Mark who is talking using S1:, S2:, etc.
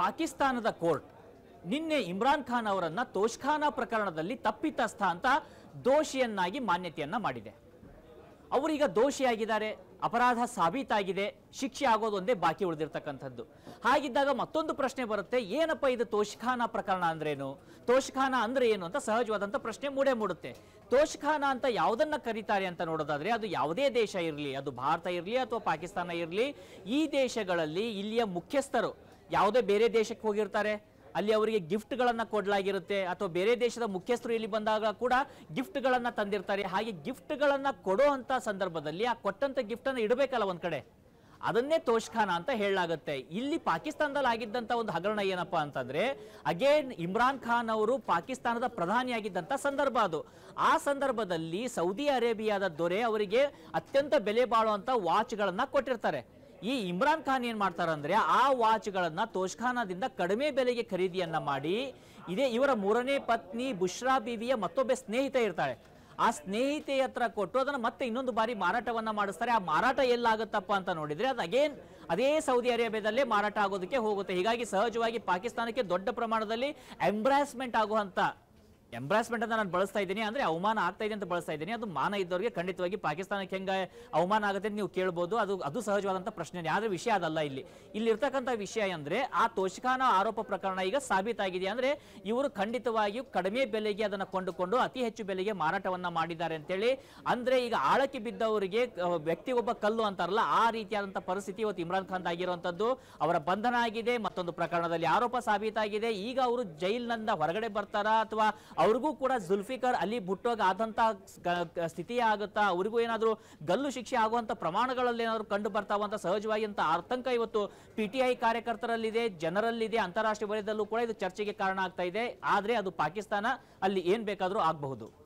S1: ಪಾಕಿಸ್ತಾನದ ಕೋರ್ಟ್ ನಿನ್ನೆ ಇಮ್ರಾನ್ ಖಾನ್ ಅವರನ್ನ ತೋಷ್ಖಾನಾ ಪ್ರಕರಣದಲ್ಲಿ ತಪ್ಪಿತಸ್ಥ ಅಂತ ದೋಷಿಯನ್ನಾಗಿ ಮಾನ್ಯತೆಯನ್ನ ಮಾಡಿದೆ ಅವರೀಗ ದೋಷಿಯಾಗಿದ್ದಾರೆ ಅಪರಾಧ ಸಾಬೀತಾಗಿದೆ ಶಿಕ್ಷೆ ಆಗೋದೊಂದೇ ಬಾಕಿ ಉಳಿದಿರ್ತಕ್ಕಂಥದ್ದು ಹಾಗಿದ್ದಾಗ ಮತ್ತೊಂದು ಪ್ರಶ್ನೆ ಬರುತ್ತೆ ಏನಪ್ಪ ಇದು ತೋಷ್ಖಾನಾ ಪ್ರಕರಣ ಅಂದ್ರೇನು ತೋಷ್ಖಾನ ಅಂದ್ರೆ ಏನು ಅಂತ ಸಹಜವಾದಂಥ ಪ್ರಶ್ನೆ ಮೂಡೇ ಮೂಡುತ್ತೆ ತೋಷ್ಖಾನ ಅಂತ ಯಾವುದನ್ನ ಕರೀತಾರೆ ಅಂತ ನೋಡೋದಾದ್ರೆ ಅದು ಯಾವುದೇ ದೇಶ ಇರಲಿ ಅದು ಭಾರತ ಇರಲಿ ಅಥವಾ ಪಾಕಿಸ್ತಾನ ಇರಲಿ ಈ ದೇಶಗಳಲ್ಲಿ ಇಲ್ಲಿಯ ಮುಖ್ಯಸ್ಥರು ಯಾವುದೇ ಬೇರೆ ದೇಶಕ್ಕೆ ಹೋಗಿರ್ತಾರೆ ಅಲ್ಲಿ ಅವರಿಗೆ ಗಿಫ್ಟ್ಗಳನ್ನು ಕೊಡಲಾಗಿರುತ್ತೆ ಅಥವಾ ಬೇರೆ ದೇಶದ ಮುಖ್ಯಸ್ಥರು ಇಲ್ಲಿ ಬಂದಾಗ ಕೂಡ ಗಿಫ್ಟ್ಗಳನ್ನು ತಂದಿರ್ತಾರೆ ಹಾಗೆ ಗಿಫ್ಟ್ಗಳನ್ನು ಕೊಡೋ ಅಂಥ ಸಂದರ್ಭದಲ್ಲಿ ಆ ಕೊಟ್ಟಂಥ ಗಿಫ್ಟನ್ನು ಇಡಬೇಕಲ್ಲ ಒಂದು ಕಡೆ ಅದನ್ನೇ ತೋಷ್ಖಾನ ಅಂತ ಹೇಳಲಾಗುತ್ತೆ ಇಲ್ಲಿ ಪಾಕಿಸ್ತಾನದಲ್ಲಿ ಆಗಿದ್ದಂಥ ಒಂದು ಹಗರಣ ಏನಪ್ಪಾ ಅಂತಂದ್ರೆ ಅಗೇನ್ ಇಮ್ರಾನ್ ಖಾನ್ ಅವರು ಪಾಕಿಸ್ತಾನದ ಪ್ರಧಾನಿಯಾಗಿದ್ದಂಥ ಸಂದರ್ಭ ಅದು ಆ ಸಂದರ್ಭದಲ್ಲಿ ಸೌದಿ ಅರೇಬಿಯಾದ ದೊರೆ ಅವರಿಗೆ ಅತ್ಯಂತ ಬೆಲೆ ಬಾಳುವಂಥ ವಾಚ್ಗಳನ್ನು ಕೊಟ್ಟಿರ್ತಾರೆ ಈ ಇಮ್ರಾನ್ ಖಾನ್ ಏನು ಮಾಡ್ತಾರಂದ್ರೆ ಆ ವಾಚ್ಗಳನ್ನು ತೋಷ್ಖಾನದಿಂದ ಕಡಿಮೆ ಬೆಲೆಗೆ ಖರೀದಿಯನ್ನ ಮಾಡಿ ಇದೇ ಇವರ ಮೂರನೇ ಪತ್ನಿ ಬುಷ್ರಾ ಬೀವಿಯ ಮತ್ತೊಬ್ಬ ಸ್ನೇಹಿತ ಇರ್ತಾಳೆ ಆ ಸ್ನೇಹಿತೆಯ ಹತ್ರ ಕೊಟ್ಟು ಅದನ್ನು ಮತ್ತೆ ಇನ್ನೊಂದು ಬಾರಿ ಮಾರಾಟವನ್ನ ಮಾಡಿಸ್ತಾರೆ ಆ ಮಾರಾಟ ಎಲ್ಲಾಗುತ್ತಪ್ಪ ಅಂತ ನೋಡಿದ್ರೆ ಅದು ಅಗೇನ್ ಅದೇ ಸೌದಿ ಅರೇಬಿಯಾದಲ್ಲೇ ಮಾರಾಟ ಆಗೋದಕ್ಕೆ ಹೋಗುತ್ತೆ ಹೀಗಾಗಿ ಸಹಜವಾಗಿ ಪಾಕಿಸ್ತಾನಕ್ಕೆ ದೊಡ್ಡ ಪ್ರಮಾಣದಲ್ಲಿ ಎಂಬ್ರಾಸ್ಮೆಂಟ್ ಆಗುವಂತ ಎಂಬ್ರಾಸ್ಮೆಂಟ್ ಅಂತ ನಾನು ಬಳಸ್ತಾ ಇದ್ದೀನಿ ಅಂದ್ರೆ ಅವಮಾನ ಆಗ್ತಾ ಇದೆ ಅಂತ ಬಳಸ್ತಾ ಇದ್ದೀನಿ ಅದು ಮಾನ ಇದ್ದವರಿಗೆ ಖಂಡಿತವಾಗಿ ಪಾಕಿಸ್ತಾನಕ್ಕೆ ಹೆಂಗ ಅವಮಾನ ಆಗುತ್ತೆ ಅಂತ ನೀವು ಕೇಳ್ಬೋದು ಅದು ಅದು ಸಹಜವಾದಂತ ಪ್ರಶ್ನೆ ಆದರೆ ವಿಷಯ ಅದಲ್ಲ ಇಲ್ಲಿ ಇಲ್ಲಿ ಇಲ್ಲಿರ್ತಕ್ಕಂಥ ವಿಷಯ ಅಂದ್ರೆ ಆ ತೋಷಖಾನ ಆರೋಪ ಪ್ರಕರಣ ಈಗ ಸಾಬೀತಾಗಿದೆ ಅಂದ್ರೆ ಇವರು ಖಂಡಿತವಾಗಿಯೂ ಕಡಿಮೆ ಬೆಲೆಗೆ ಅದನ್ನು ಕೊಂಡುಕೊಂಡು ಅತಿ ಹೆಚ್ಚು ಬೆಲೆಗೆ ಮಾರಾಟವನ್ನ ಮಾಡಿದ್ದಾರೆ ಅಂತೇಳಿ ಅಂದ್ರೆ ಈಗ ಆಳಕ್ಕೆ ಬಿದ್ದವರಿಗೆ ವ್ಯಕ್ತಿ ಒಬ್ಬ ಕಲ್ಲು ಅಂತಾರಲ್ಲ ಆ ರೀತಿಯಾದಂಥ ಪರಿಸ್ಥಿತಿ ಇವತ್ತು ಇಮ್ರಾನ್ ಖಾನ್ ಆಗಿರುವಂಥದ್ದು ಅವರ ಬಂಧನ ಆಗಿದೆ ಮತ್ತೊಂದು ಪ್ರಕರಣದಲ್ಲಿ ಆರೋಪ ಸಾಬೀತಾಗಿದೆ ಈಗ ಅವರು ಜೈಲಿನಿಂದ ಹೊರಗಡೆ ಬರ್ತಾರಾ ಅಥವಾ ಅವ್ರಿಗೂ ಕೂಡ ಜುಲ್ಫಿಕರ್ ಅಲಿ ಬುಟ್ಟೋಗ ಆದಂತಹ ಸ್ಥಿತಿ ಆಗುತ್ತಾ ಅವರಿಗೂ ಏನಾದರೂ ಗಲ್ಲು ಶಿಕ್ಷೆ ಆಗುವಂತ ಪ್ರಮಾಣಗಳಲ್ಲಿ ಏನಾದರೂ ಕಂಡು ಬರ್ತಾವಂತ ಸಹಜವಾಗಿ ಅಂತ ಆತಂಕ ಇವತ್ತು ಪಿ ಟಿ ಐ ಕಾರ್ಯಕರ್ತರಲ್ಲಿದೆ ಜನರಲ್ಲಿದೆ ಅಂತಾರಾಷ್ಟ್ರೀಯ ವಲಯದಲ್ಲೂ ಕೂಡ ಇದು ಚರ್ಚೆಗೆ ಕಾರಣ ಆಗ್ತಾ ಇದೆ ಆದರೆ ಅದು ಪಾಕಿಸ್ತಾನ ಅಲ್ಲಿ ಏನ್ ಬೇಕಾದರೂ ಆಗಬಹುದು